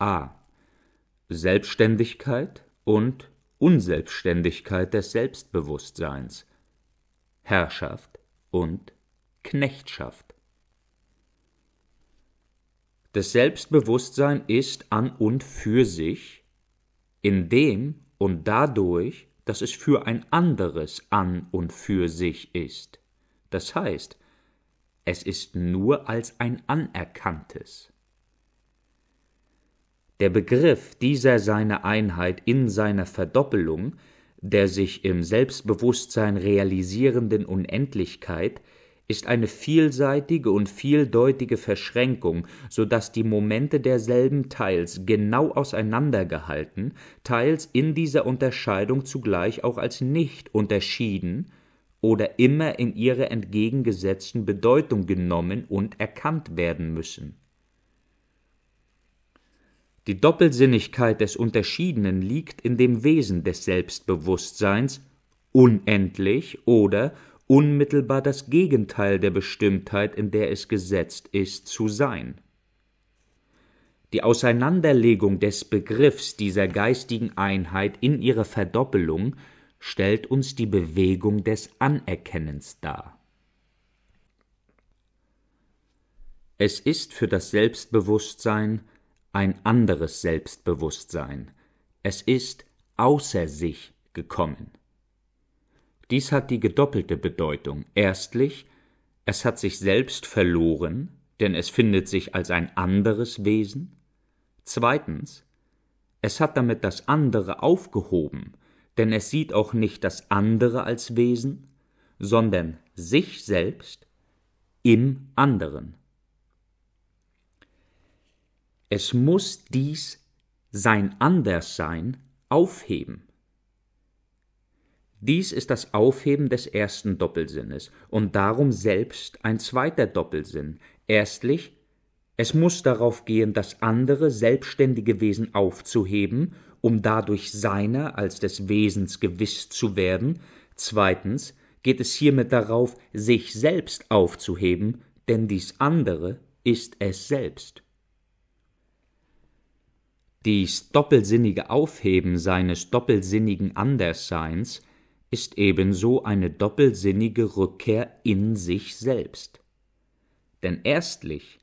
a. Selbstständigkeit und Unselbstständigkeit des Selbstbewusstseins, Herrschaft und Knechtschaft. Das Selbstbewusstsein ist an und für sich, indem und dadurch, dass es für ein anderes an und für sich ist. Das heißt, es ist nur als ein anerkanntes, der Begriff dieser seiner Einheit in seiner Verdoppelung, der sich im Selbstbewusstsein realisierenden Unendlichkeit, ist eine vielseitige und vieldeutige Verschränkung, so dass die Momente derselben teils genau auseinandergehalten, teils in dieser Unterscheidung zugleich auch als nicht unterschieden oder immer in ihrer entgegengesetzten Bedeutung genommen und erkannt werden müssen. Die Doppelsinnigkeit des Unterschiedenen liegt in dem Wesen des Selbstbewusstseins, unendlich oder unmittelbar das Gegenteil der Bestimmtheit, in der es gesetzt ist, zu sein. Die Auseinanderlegung des Begriffs dieser geistigen Einheit in ihrer Verdoppelung stellt uns die Bewegung des Anerkennens dar. Es ist für das Selbstbewusstsein ein anderes Selbstbewusstsein. Es ist außer sich gekommen. Dies hat die gedoppelte Bedeutung. Erstlich, es hat sich selbst verloren, denn es findet sich als ein anderes Wesen. Zweitens, es hat damit das andere aufgehoben, denn es sieht auch nicht das andere als Wesen, sondern sich selbst im anderen. Es muss dies sein Anderssein aufheben. Dies ist das Aufheben des ersten Doppelsinnes und darum selbst ein zweiter Doppelsinn. Erstlich, es muss darauf gehen, das andere selbstständige Wesen aufzuheben, um dadurch seiner als des Wesens gewiss zu werden. Zweitens geht es hiermit darauf, sich selbst aufzuheben, denn dies andere ist es selbst. Dies doppelsinnige Aufheben seines doppelsinnigen Andersseins ist ebenso eine doppelsinnige Rückkehr in sich selbst. Denn erstlich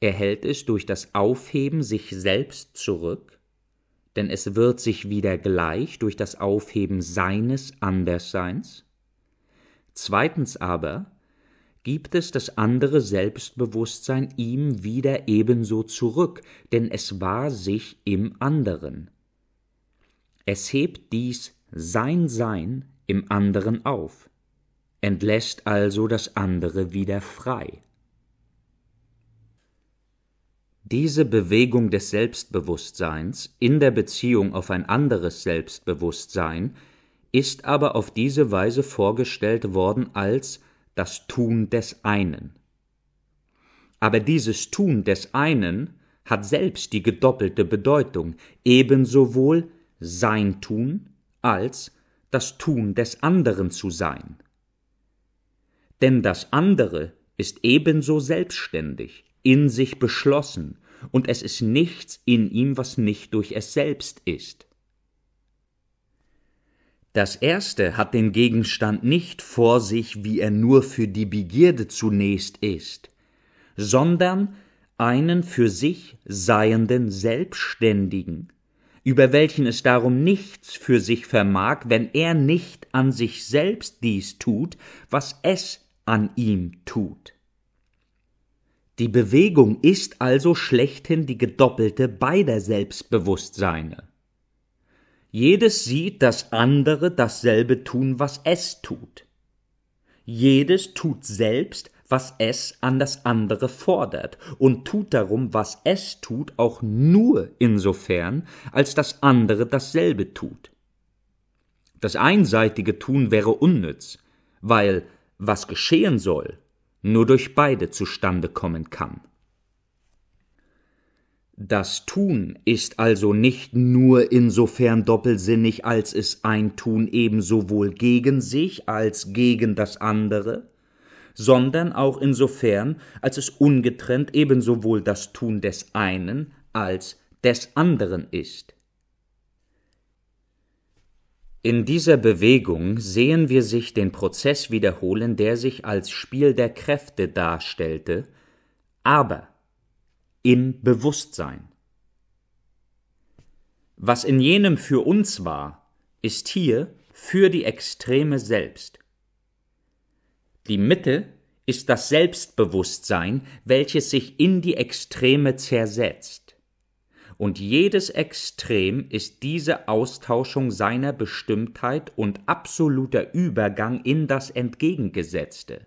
erhält es durch das Aufheben sich selbst zurück, denn es wird sich wieder gleich durch das Aufheben seines Andersseins. Zweitens aber gibt es das andere Selbstbewusstsein ihm wieder ebenso zurück, denn es war sich im anderen. Es hebt dies sein Sein im anderen auf, entlässt also das andere wieder frei. Diese Bewegung des Selbstbewusstseins in der Beziehung auf ein anderes Selbstbewusstsein ist aber auf diese Weise vorgestellt worden als das Tun des einen. Aber dieses Tun des einen hat selbst die gedoppelte Bedeutung, ebenso wohl sein Tun als das Tun des anderen zu sein. Denn das andere ist ebenso selbstständig, in sich beschlossen, und es ist nichts in ihm, was nicht durch es selbst ist. Das erste hat den Gegenstand nicht vor sich, wie er nur für die Begierde zunächst ist, sondern einen für sich seienden Selbstständigen, über welchen es darum nichts für sich vermag, wenn er nicht an sich selbst dies tut, was es an ihm tut. Die Bewegung ist also schlechthin die gedoppelte beider Selbstbewusstseine. Jedes sieht, dass andere dasselbe tun, was es tut. Jedes tut selbst, was es an das andere fordert und tut darum, was es tut, auch nur insofern, als das andere dasselbe tut. Das einseitige Tun wäre unnütz, weil was geschehen soll, nur durch beide zustande kommen kann. Das Tun ist also nicht nur insofern doppelsinnig, als es ein Tun eben sowohl gegen sich als gegen das andere, sondern auch insofern, als es ungetrennt eben sowohl das Tun des einen als des anderen ist. In dieser Bewegung sehen wir sich den Prozess wiederholen, der sich als Spiel der Kräfte darstellte, aber im Bewusstsein. Was in jenem für uns war, ist hier für die Extreme selbst. Die Mitte ist das Selbstbewusstsein, welches sich in die Extreme zersetzt. Und jedes Extrem ist diese Austauschung seiner Bestimmtheit und absoluter Übergang in das Entgegengesetzte.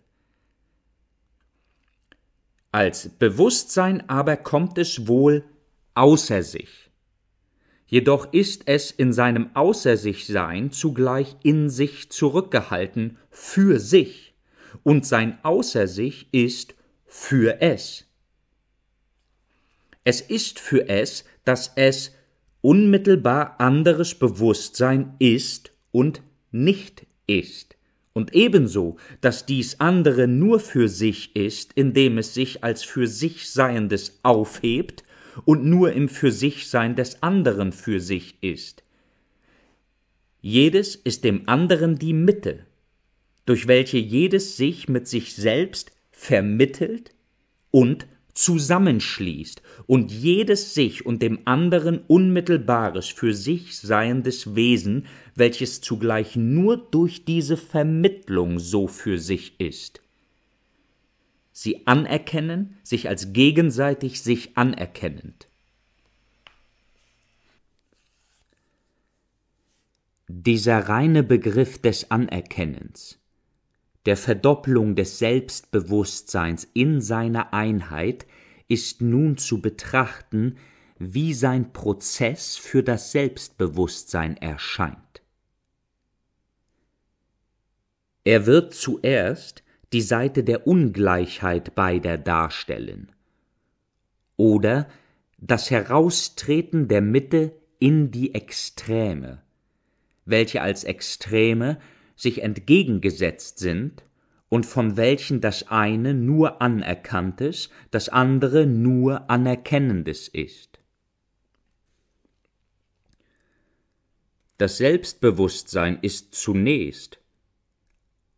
Als Bewusstsein aber kommt es wohl außer sich. Jedoch ist es in seinem Außer sich Sein zugleich in sich zurückgehalten für sich, und sein Außer sich ist für es. Es ist für es, dass es unmittelbar anderes Bewusstsein ist und nicht ist und ebenso, dass dies andere nur für sich ist, indem es sich als für sich Seiendes aufhebt und nur im für sich Sein des anderen für sich ist. Jedes ist dem anderen die Mitte, durch welche jedes sich mit sich selbst vermittelt und zusammenschließt und jedes sich und dem anderen unmittelbares für sich seiendes Wesen, welches zugleich nur durch diese Vermittlung so für sich ist. Sie anerkennen, sich als gegenseitig sich anerkennend. Dieser reine Begriff des Anerkennens der Verdopplung des Selbstbewusstseins in seiner Einheit ist nun zu betrachten, wie sein Prozess für das Selbstbewusstsein erscheint. Er wird zuerst die Seite der Ungleichheit beider darstellen oder das Heraustreten der Mitte in die Extreme, welche als Extreme sich entgegengesetzt sind und von welchen das eine nur Anerkanntes, das andere nur Anerkennendes ist. Das Selbstbewusstsein ist zunächst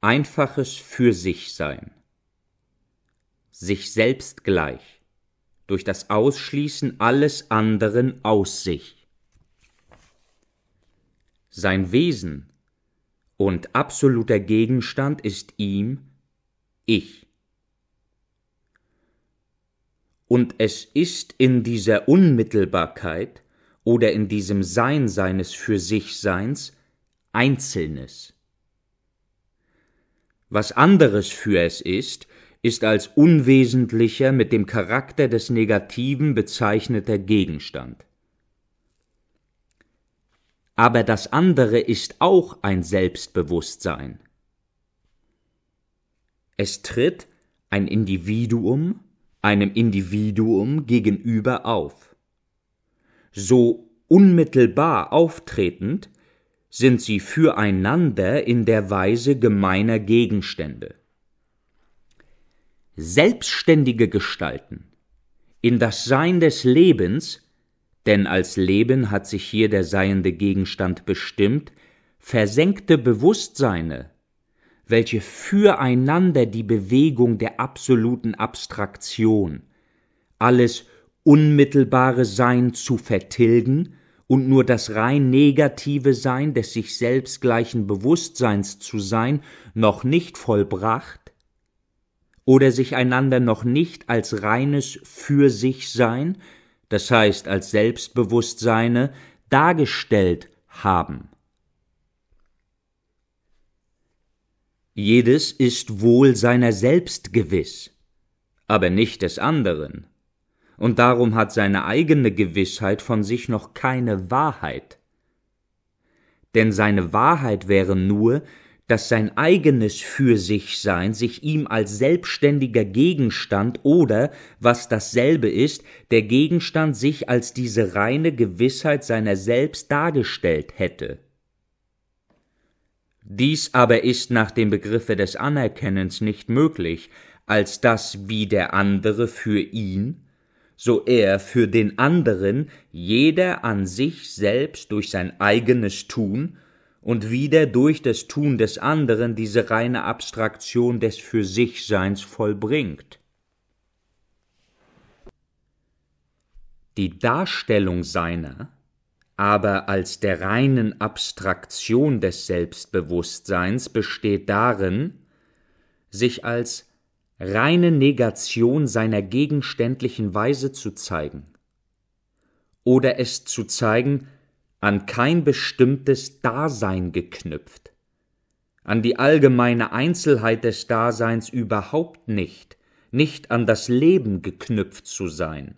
einfaches für sich sein, sich selbst gleich, durch das Ausschließen alles anderen aus sich. Sein Wesen und absoluter Gegenstand ist ihm ich. Und es ist in dieser Unmittelbarkeit oder in diesem Sein seines für sich Seins Einzelnes. Was anderes für es ist, ist als unwesentlicher mit dem Charakter des Negativen bezeichneter Gegenstand aber das andere ist auch ein Selbstbewusstsein. Es tritt ein Individuum einem Individuum gegenüber auf. So unmittelbar auftretend sind sie füreinander in der Weise gemeiner Gegenstände. Selbstständige Gestalten in das Sein des Lebens denn als Leben hat sich hier der seiende Gegenstand bestimmt, versenkte Bewusstseine, welche füreinander die Bewegung der absoluten Abstraktion, alles unmittelbare Sein zu vertilgen und nur das rein negative Sein des sich selbst gleichen Bewusstseins zu sein, noch nicht vollbracht, oder sich einander noch nicht als reines Für sich Sein, das heißt als Selbstbewusstseine, dargestellt haben. Jedes ist wohl seiner selbst gewiss, aber nicht des anderen, und darum hat seine eigene Gewissheit von sich noch keine Wahrheit. Denn seine Wahrheit wäre nur, dass sein eigenes für sich sein sich ihm als selbständiger Gegenstand oder, was dasselbe ist, der Gegenstand sich als diese reine Gewissheit seiner selbst dargestellt hätte. Dies aber ist nach dem Begriffe des Anerkennens nicht möglich, als dass wie der andere für ihn, so er für den anderen jeder an sich selbst durch sein eigenes Tun und wieder durch das Tun des anderen diese reine Abstraktion des für sich Seins vollbringt. Die Darstellung seiner aber als der reinen Abstraktion des Selbstbewusstseins besteht darin, sich als reine Negation seiner gegenständlichen Weise zu zeigen oder es zu zeigen, an kein bestimmtes Dasein geknüpft, an die allgemeine Einzelheit des Daseins überhaupt nicht, nicht an das Leben geknüpft zu sein.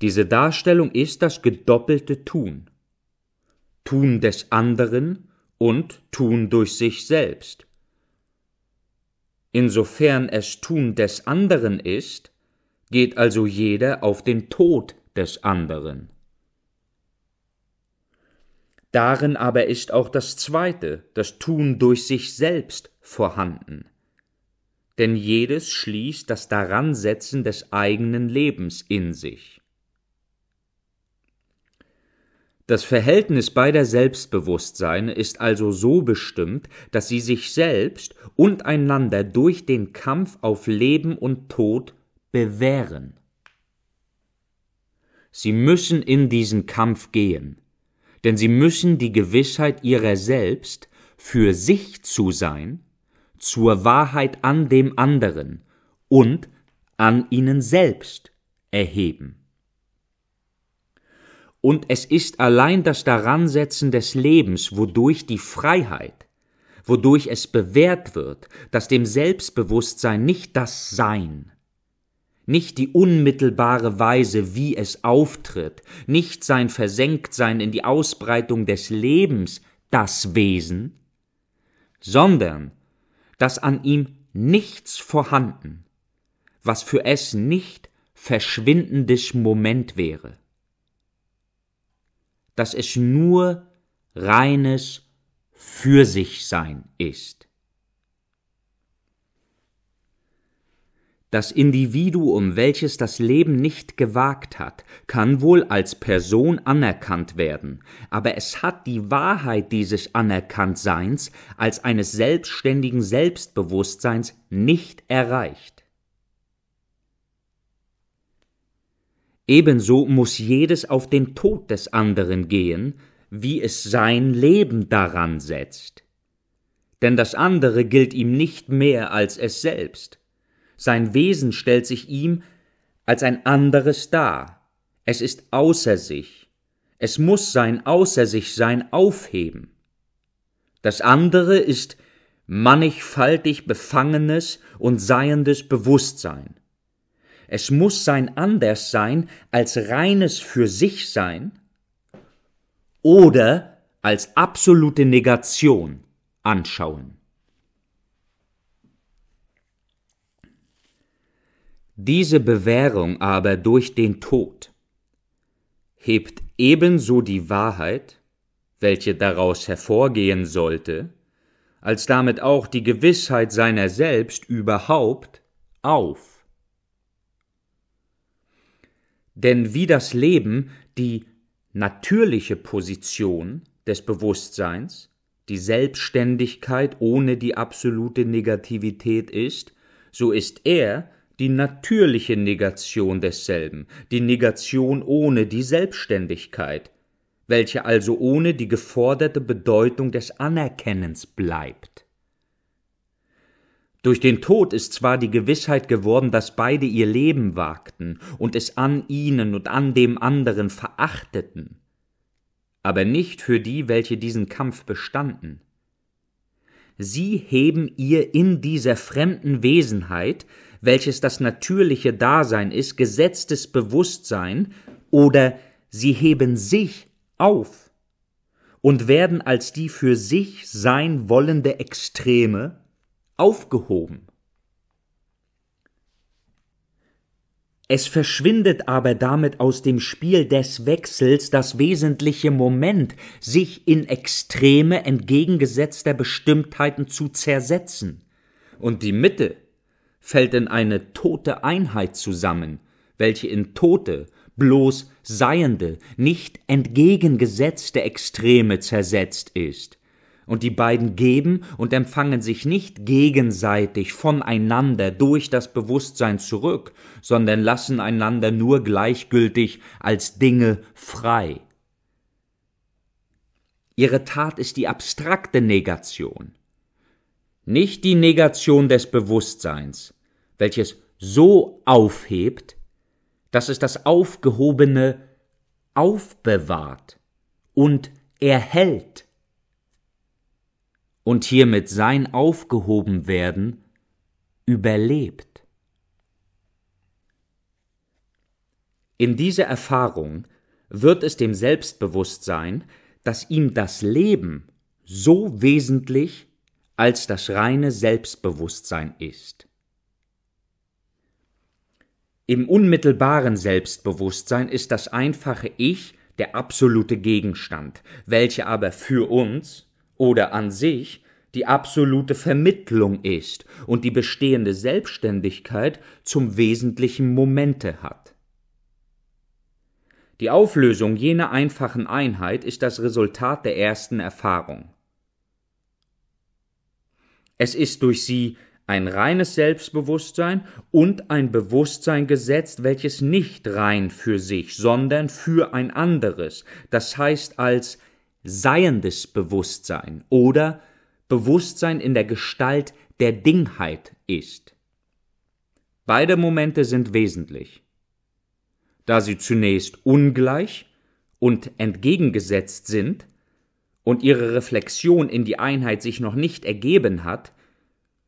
Diese Darstellung ist das gedoppelte Tun. Tun des anderen und Tun durch sich selbst. Insofern es Tun des anderen ist, geht also jeder auf den Tod des anderen. Darin aber ist auch das Zweite, das Tun durch sich selbst, vorhanden. Denn jedes schließt das Daransetzen des eigenen Lebens in sich. Das Verhältnis beider Selbstbewusstseine ist also so bestimmt, dass sie sich selbst und einander durch den Kampf auf Leben und Tod bewähren. Sie müssen in diesen Kampf gehen, denn sie müssen die Gewissheit ihrer selbst, für sich zu sein, zur Wahrheit an dem anderen und an ihnen selbst erheben. Und es ist allein das Daransetzen des Lebens, wodurch die Freiheit, wodurch es bewährt wird, dass dem Selbstbewusstsein nicht das Sein, nicht die unmittelbare Weise, wie es auftritt, nicht sein Versenktsein in die Ausbreitung des Lebens, das Wesen, sondern dass an ihm nichts vorhanden, was für es nicht verschwindendes Moment wäre, dass es nur reines Fürsichsein ist. Das Individuum, welches das Leben nicht gewagt hat, kann wohl als Person anerkannt werden, aber es hat die Wahrheit dieses Anerkanntseins als eines selbstständigen Selbstbewusstseins nicht erreicht. Ebenso muss jedes auf den Tod des anderen gehen, wie es sein Leben daran setzt. Denn das andere gilt ihm nicht mehr als es selbst sein Wesen stellt sich ihm als ein anderes dar. Es ist außer sich. Es muss sein außer sich sein aufheben. Das andere ist mannigfaltig befangenes und seiendes Bewusstsein. Es muss sein anders sein als reines für sich sein oder als absolute Negation anschauen. Diese Bewährung aber durch den Tod hebt ebenso die Wahrheit, welche daraus hervorgehen sollte, als damit auch die Gewissheit seiner selbst überhaupt auf. Denn wie das Leben die natürliche Position des Bewusstseins, die Selbstständigkeit ohne die absolute Negativität ist, so ist er die natürliche Negation desselben, die Negation ohne die Selbstständigkeit, welche also ohne die geforderte Bedeutung des Anerkennens bleibt. Durch den Tod ist zwar die Gewissheit geworden, dass beide ihr Leben wagten und es an ihnen und an dem anderen verachteten, aber nicht für die, welche diesen Kampf bestanden. Sie heben ihr in dieser fremden Wesenheit welches das natürliche Dasein ist, gesetztes Bewusstsein, oder sie heben sich auf und werden als die für sich sein wollende Extreme aufgehoben. Es verschwindet aber damit aus dem Spiel des Wechsels das wesentliche Moment, sich in Extreme entgegengesetzter Bestimmtheiten zu zersetzen. Und die Mitte fällt in eine tote Einheit zusammen, welche in tote, bloß seiende, nicht entgegengesetzte Extreme zersetzt ist. Und die beiden geben und empfangen sich nicht gegenseitig voneinander durch das Bewusstsein zurück, sondern lassen einander nur gleichgültig als Dinge frei. Ihre Tat ist die abstrakte Negation nicht die Negation des Bewusstseins, welches so aufhebt, dass es das Aufgehobene aufbewahrt und erhält und hiermit sein Aufgehobenwerden überlebt. In dieser Erfahrung wird es dem Selbstbewusstsein, dass ihm das Leben so wesentlich als das reine Selbstbewusstsein ist. Im unmittelbaren Selbstbewusstsein ist das einfache Ich der absolute Gegenstand, welcher aber für uns oder an sich die absolute Vermittlung ist und die bestehende Selbstständigkeit zum wesentlichen Momente hat. Die Auflösung jener einfachen Einheit ist das Resultat der ersten Erfahrung. Es ist durch sie ein reines Selbstbewusstsein und ein Bewusstsein gesetzt, welches nicht rein für sich, sondern für ein anderes, das heißt als seiendes Bewusstsein oder Bewusstsein in der Gestalt der Dingheit ist. Beide Momente sind wesentlich. Da sie zunächst ungleich und entgegengesetzt sind, und ihre Reflexion in die Einheit sich noch nicht ergeben hat,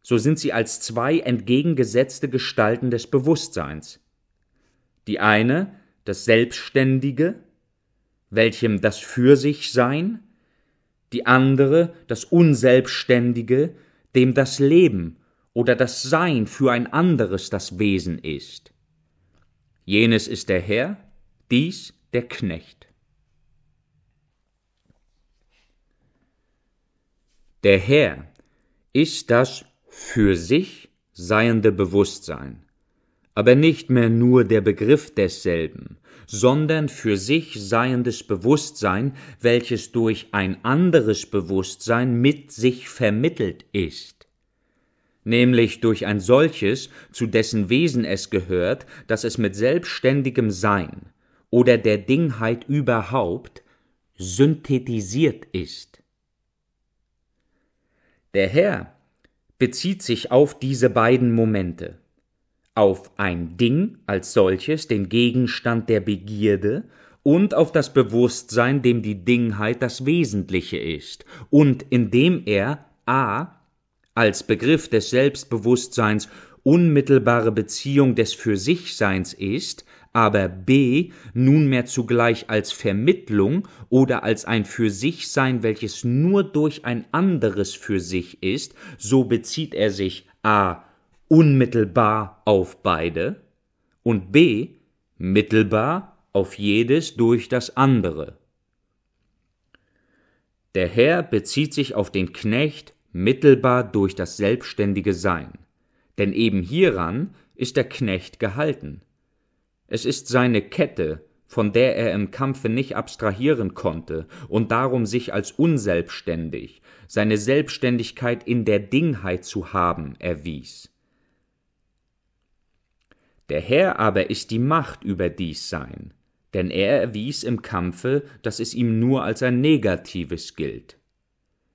so sind sie als zwei entgegengesetzte Gestalten des Bewusstseins. Die eine, das Selbstständige, welchem das Für sich Sein, die andere, das Unselbstständige, dem das Leben oder das Sein für ein anderes das Wesen ist. Jenes ist der Herr, dies der Knecht. Der Herr ist das für sich seiende Bewusstsein, aber nicht mehr nur der Begriff desselben, sondern für sich seiendes Bewusstsein, welches durch ein anderes Bewusstsein mit sich vermittelt ist, nämlich durch ein solches, zu dessen Wesen es gehört, dass es mit selbstständigem Sein oder der Dingheit überhaupt synthetisiert ist. Der Herr bezieht sich auf diese beiden Momente, auf ein Ding als solches, den Gegenstand der Begierde, und auf das Bewusstsein, dem die Dingheit das Wesentliche ist, und indem er a. als Begriff des Selbstbewusstseins unmittelbare Beziehung des für Fürsichseins ist, aber b nunmehr zugleich als Vermittlung oder als ein für sich sein, welches nur durch ein anderes für sich ist, so bezieht er sich a unmittelbar auf beide und b mittelbar auf jedes durch das andere. Der Herr bezieht sich auf den Knecht mittelbar durch das selbstständige Sein, denn eben hieran ist der Knecht gehalten. Es ist seine Kette, von der er im Kampfe nicht abstrahieren konnte und darum sich als unselbständig, seine Selbständigkeit in der Dingheit zu haben, erwies. Der Herr aber ist die Macht über dies Sein, denn er erwies im Kampfe, dass es ihm nur als ein Negatives gilt.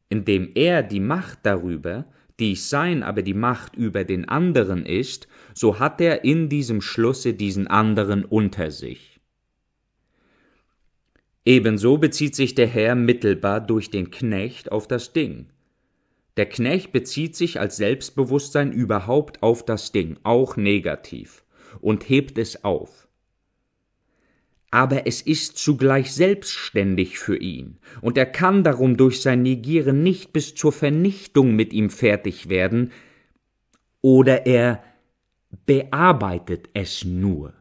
Indem er die Macht darüber, dies Sein aber die Macht über den anderen ist, so hat er in diesem Schlusse diesen anderen unter sich. Ebenso bezieht sich der Herr mittelbar durch den Knecht auf das Ding. Der Knecht bezieht sich als Selbstbewusstsein überhaupt auf das Ding, auch negativ, und hebt es auf aber es ist zugleich selbstständig für ihn, und er kann darum durch sein Negieren nicht bis zur Vernichtung mit ihm fertig werden, oder er bearbeitet es nur.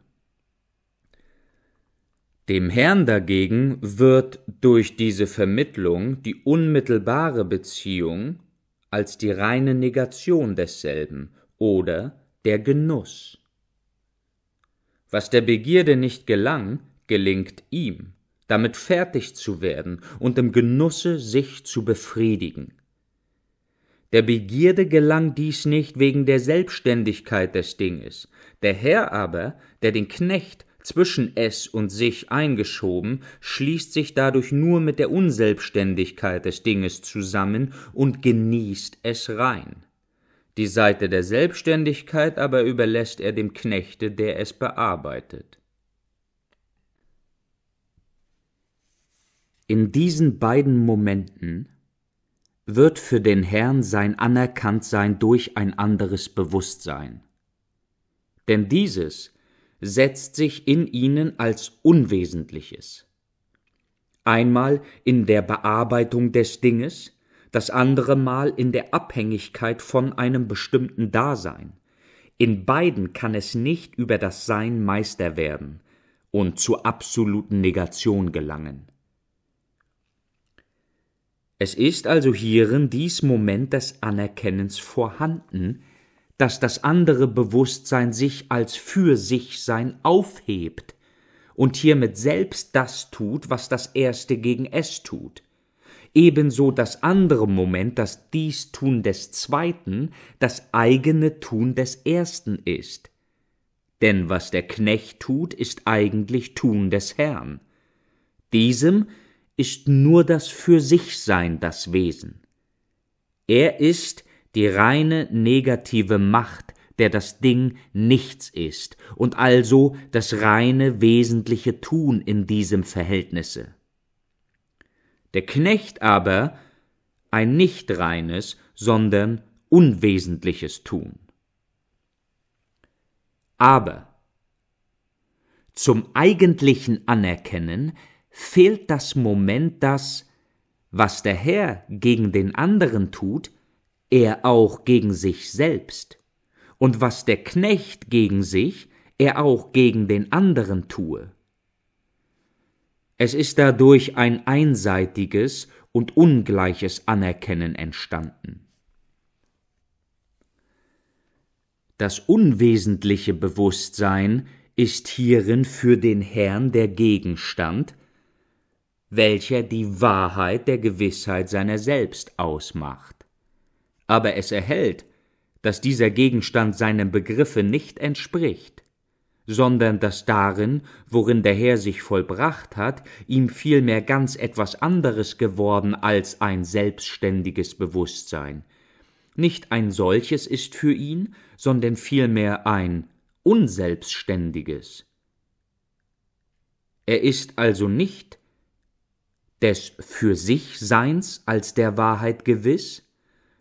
Dem Herrn dagegen wird durch diese Vermittlung die unmittelbare Beziehung als die reine Negation desselben oder der Genuss. Was der Begierde nicht gelang, gelingt ihm, damit fertig zu werden und im Genusse sich zu befriedigen. Der Begierde gelang dies nicht wegen der Selbstständigkeit des Dinges. Der Herr aber, der den Knecht zwischen es und sich eingeschoben, schließt sich dadurch nur mit der Unselbstständigkeit des Dinges zusammen und genießt es rein. Die Seite der Selbstständigkeit aber überlässt er dem Knechte, der es bearbeitet. In diesen beiden Momenten wird für den Herrn sein Anerkanntsein durch ein anderes Bewusstsein. Denn dieses setzt sich in ihnen als Unwesentliches. Einmal in der Bearbeitung des Dinges, das andere Mal in der Abhängigkeit von einem bestimmten Dasein. In beiden kann es nicht über das Sein Meister werden und zur absoluten Negation gelangen. Es ist also hierin dies Moment des Anerkennens vorhanden, dass das andere Bewusstsein sich als für sich sein aufhebt und hiermit selbst das tut, was das erste gegen es tut. Ebenso das andere Moment, dass dies Tun des zweiten das eigene Tun des ersten ist. Denn was der Knecht tut, ist eigentlich Tun des Herrn. Diesem ist nur das für sich sein das Wesen. Er ist die reine negative Macht, der das Ding nichts ist und also das reine wesentliche Tun in diesem Verhältnisse. Der Knecht aber ein nicht reines, sondern unwesentliches Tun. Aber zum eigentlichen Anerkennen fehlt das Moment, dass, was der Herr gegen den anderen tut, er auch gegen sich selbst, und was der Knecht gegen sich, er auch gegen den anderen tue. Es ist dadurch ein einseitiges und ungleiches Anerkennen entstanden. Das unwesentliche Bewusstsein ist hierin für den Herrn der Gegenstand, welcher die Wahrheit der Gewissheit seiner selbst ausmacht. Aber es erhält, dass dieser Gegenstand seinem Begriffe nicht entspricht, sondern dass darin, worin der Herr sich vollbracht hat, ihm vielmehr ganz etwas anderes geworden als ein selbstständiges Bewusstsein. Nicht ein solches ist für ihn, sondern vielmehr ein unselbstständiges. Er ist also nicht des für sich Seins als der Wahrheit gewiss,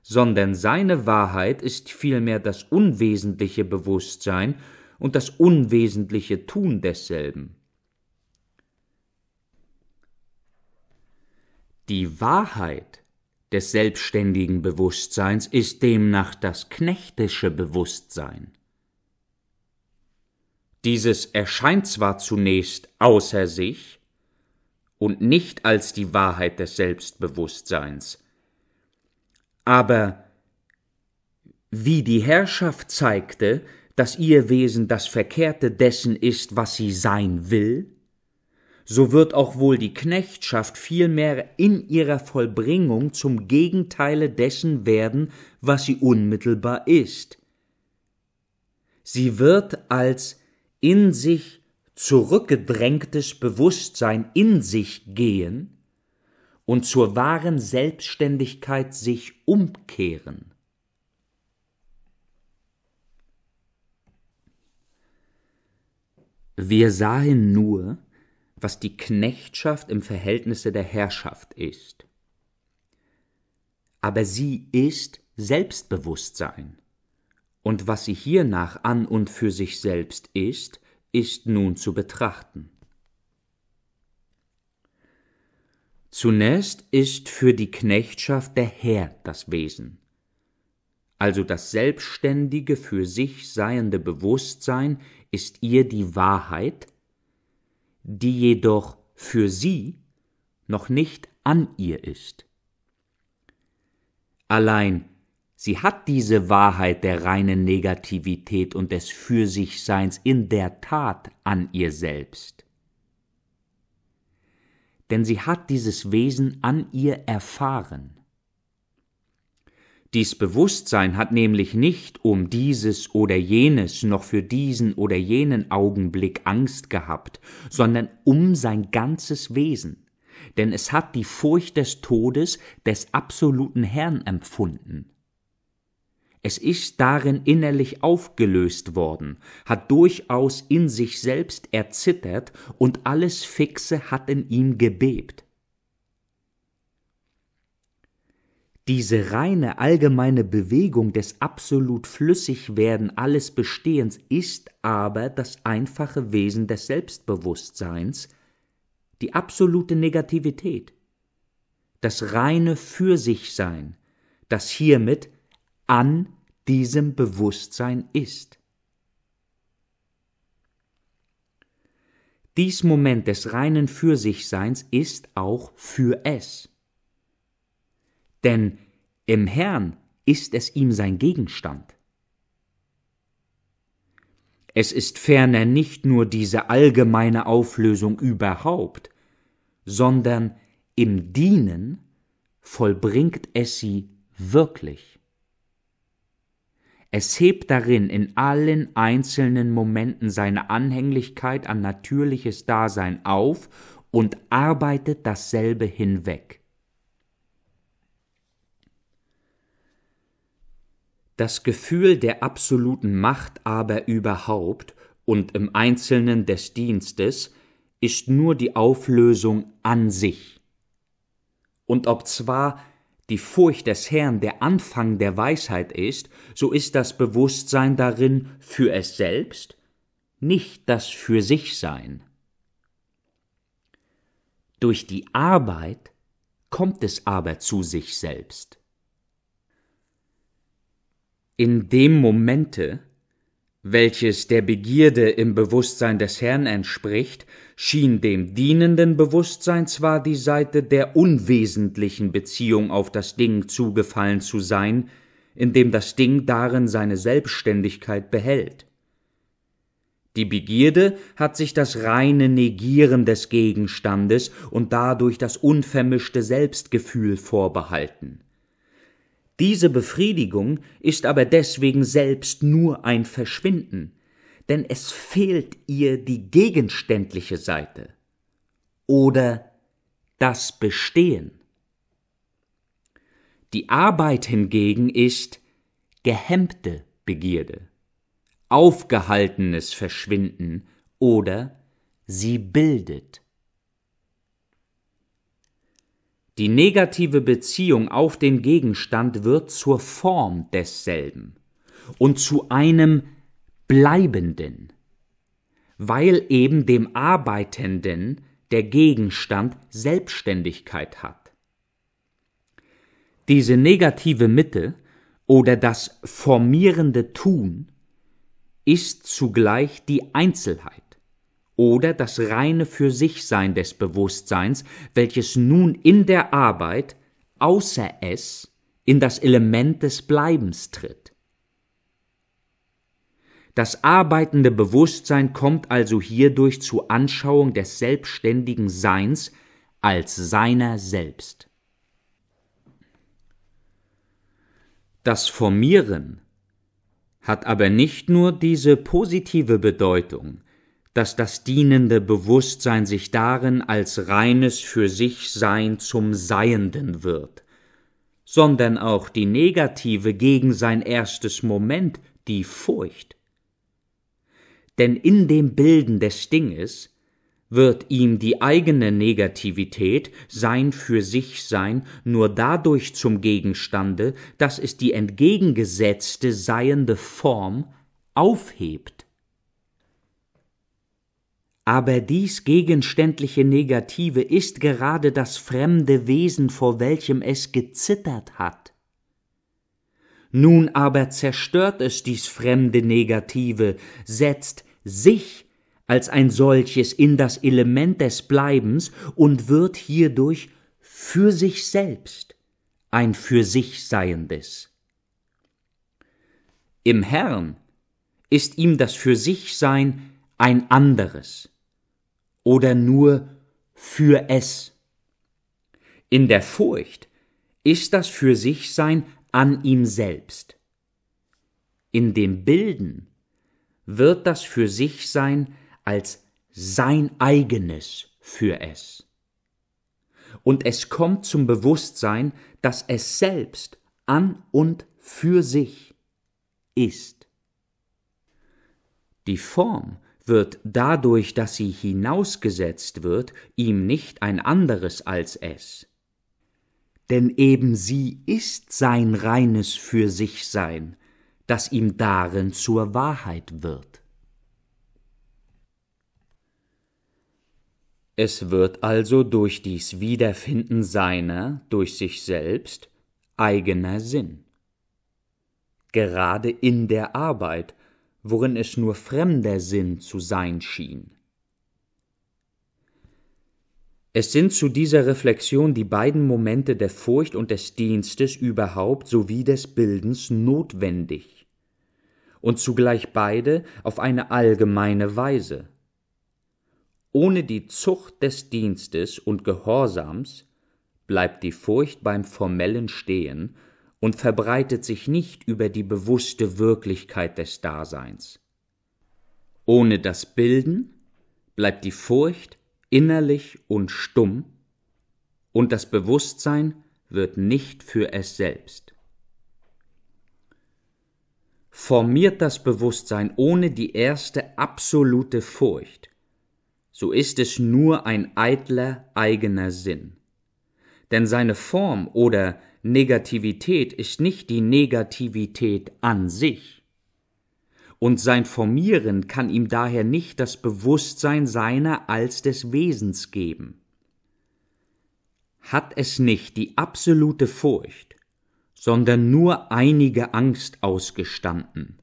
sondern seine Wahrheit ist vielmehr das unwesentliche Bewusstsein und das unwesentliche Tun desselben. Die Wahrheit des selbstständigen Bewusstseins ist demnach das knechtische Bewusstsein. Dieses erscheint zwar zunächst außer sich, und nicht als die Wahrheit des Selbstbewusstseins. Aber wie die Herrschaft zeigte, dass ihr Wesen das Verkehrte dessen ist, was sie sein will, so wird auch wohl die Knechtschaft vielmehr in ihrer Vollbringung zum Gegenteile dessen werden, was sie unmittelbar ist. Sie wird als in sich zurückgedrängtes Bewusstsein in sich gehen und zur wahren Selbstständigkeit sich umkehren. Wir sahen nur, was die Knechtschaft im Verhältnisse der Herrschaft ist. Aber sie ist Selbstbewusstsein. Und was sie hiernach an und für sich selbst ist, ist nun zu betrachten. Zunächst ist für die Knechtschaft der Herr das Wesen, also das selbstständige für sich seiende Bewusstsein ist ihr die Wahrheit, die jedoch für sie noch nicht an ihr ist. Allein Sie hat diese Wahrheit der reinen Negativität und des Fürsichseins in der Tat an ihr selbst. Denn sie hat dieses Wesen an ihr erfahren. Dies Bewusstsein hat nämlich nicht um dieses oder jenes noch für diesen oder jenen Augenblick Angst gehabt, sondern um sein ganzes Wesen, denn es hat die Furcht des Todes des absoluten Herrn empfunden es ist darin innerlich aufgelöst worden, hat durchaus in sich selbst erzittert und alles Fixe hat in ihm gebebt. Diese reine allgemeine Bewegung des absolut Flüssigwerden alles Bestehens ist aber das einfache Wesen des Selbstbewusstseins, die absolute Negativität, das reine Fürsichsein, das hiermit an diesem Bewusstsein ist. Dies Moment des reinen Fürsichseins ist auch für es. Denn im Herrn ist es ihm sein Gegenstand. Es ist ferner nicht nur diese allgemeine Auflösung überhaupt, sondern im Dienen vollbringt es sie wirklich. Es hebt darin in allen einzelnen Momenten seine Anhänglichkeit an natürliches Dasein auf und arbeitet dasselbe hinweg. Das Gefühl der absoluten Macht aber überhaupt und im Einzelnen des Dienstes ist nur die Auflösung an sich. Und ob zwar die Furcht des Herrn der Anfang der Weisheit ist, so ist das Bewusstsein darin für es selbst, nicht das für sich Sein. Durch die Arbeit kommt es aber zu sich selbst. In dem Momente, welches der Begierde im Bewusstsein des Herrn entspricht, schien dem dienenden Bewusstsein zwar die Seite der unwesentlichen Beziehung auf das Ding zugefallen zu sein, indem das Ding darin seine Selbstständigkeit behält. Die Begierde hat sich das reine Negieren des Gegenstandes und dadurch das unvermischte Selbstgefühl vorbehalten. Diese Befriedigung ist aber deswegen selbst nur ein Verschwinden, denn es fehlt ihr die gegenständliche Seite oder das Bestehen. Die Arbeit hingegen ist gehemmte Begierde, aufgehaltenes Verschwinden oder sie bildet Die negative Beziehung auf den Gegenstand wird zur Form desselben und zu einem Bleibenden, weil eben dem Arbeitenden der Gegenstand Selbstständigkeit hat. Diese negative Mitte oder das formierende Tun ist zugleich die Einzelheit oder das reine für sich sein des Bewusstseins, welches nun in der Arbeit außer es in das Element des Bleibens tritt. Das arbeitende Bewusstsein kommt also hierdurch zur Anschauung des selbstständigen Seins als seiner selbst. Das Formieren hat aber nicht nur diese positive Bedeutung, dass das dienende Bewusstsein sich darin als reines für sich Sein zum Seienden wird, sondern auch die negative gegen sein erstes Moment, die Furcht. Denn in dem Bilden des Dinges wird ihm die eigene Negativität, sein für sich sein, nur dadurch zum Gegenstande, dass es die entgegengesetzte seiende Form aufhebt. Aber dies gegenständliche Negative ist gerade das fremde Wesen, vor welchem es gezittert hat. Nun aber zerstört es dies fremde Negative, setzt sich als ein solches in das Element des Bleibens und wird hierdurch für sich selbst ein für sich Seiendes. Im Herrn ist ihm das für sich Sein ein anderes oder nur für es. In der Furcht ist das für sich sein an ihm selbst. In dem Bilden wird das für sich sein als sein eigenes für es. Und es kommt zum Bewusstsein, dass es selbst an und für sich ist. Die Form wird dadurch, dass sie hinausgesetzt wird, ihm nicht ein anderes als es. Denn eben sie ist sein reines für sich sein, das ihm darin zur Wahrheit wird. Es wird also durch dies Wiederfinden seiner, durch sich selbst, eigener Sinn. Gerade in der Arbeit worin es nur fremder Sinn zu sein schien. Es sind zu dieser Reflexion die beiden Momente der Furcht und des Dienstes überhaupt sowie des Bildens notwendig, und zugleich beide auf eine allgemeine Weise. Ohne die Zucht des Dienstes und Gehorsams bleibt die Furcht beim Formellen stehen und verbreitet sich nicht über die bewusste Wirklichkeit des Daseins. Ohne das Bilden bleibt die Furcht innerlich und stumm, und das Bewusstsein wird nicht für es selbst. Formiert das Bewusstsein ohne die erste absolute Furcht, so ist es nur ein eitler eigener Sinn. Denn seine Form oder Negativität ist nicht die Negativität an sich. Und sein Formieren kann ihm daher nicht das Bewusstsein seiner als des Wesens geben. Hat es nicht die absolute Furcht, sondern nur einige Angst ausgestanden,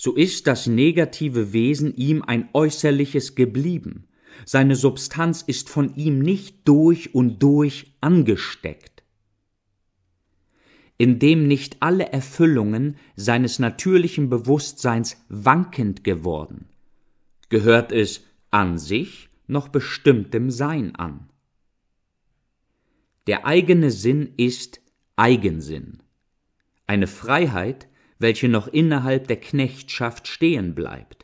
so ist das negative Wesen ihm ein äußerliches geblieben, seine Substanz ist von ihm nicht durch und durch angesteckt in dem nicht alle Erfüllungen seines natürlichen Bewusstseins wankend geworden, gehört es an sich noch bestimmtem Sein an. Der eigene Sinn ist Eigensinn, eine Freiheit, welche noch innerhalb der Knechtschaft stehen bleibt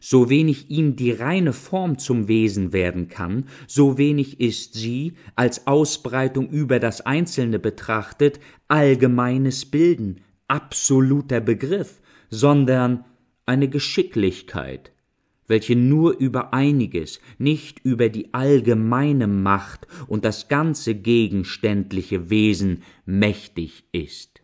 so wenig ihm die reine Form zum Wesen werden kann, so wenig ist sie, als Ausbreitung über das Einzelne betrachtet, allgemeines Bilden, absoluter Begriff, sondern eine Geschicklichkeit, welche nur über einiges, nicht über die allgemeine Macht und das ganze gegenständliche Wesen mächtig ist.